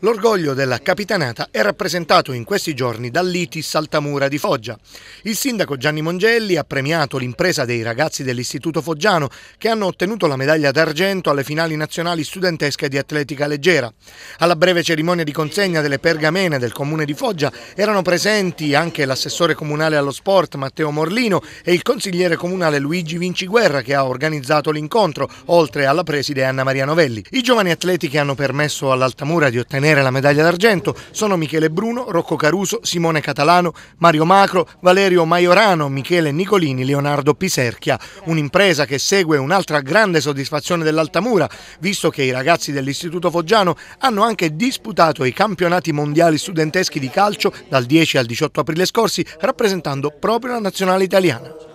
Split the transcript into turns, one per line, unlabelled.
L'orgoglio della capitanata è rappresentato in questi giorni dall'ITIS Altamura di Foggia. Il sindaco Gianni Mongelli ha premiato l'impresa dei ragazzi dell'Istituto Foggiano che hanno ottenuto la medaglia d'argento alle finali nazionali studentesche di atletica leggera. Alla breve cerimonia di consegna delle pergamene del comune di Foggia erano presenti anche l'assessore comunale allo sport Matteo Morlino e il consigliere comunale Luigi Vinciguerra che ha organizzato l'incontro, oltre alla preside Anna Maria Novelli. I giovani atleti che hanno permesso all'Altamura di ottenere ottenere la medaglia d'argento sono Michele Bruno, Rocco Caruso, Simone Catalano, Mario Macro, Valerio Maiorano, Michele Nicolini, Leonardo Piserchia. Un'impresa che segue un'altra grande soddisfazione dell'Altamura, visto che i ragazzi dell'Istituto Foggiano hanno anche disputato i campionati mondiali studenteschi di calcio dal 10 al 18 aprile scorsi, rappresentando proprio la nazionale italiana.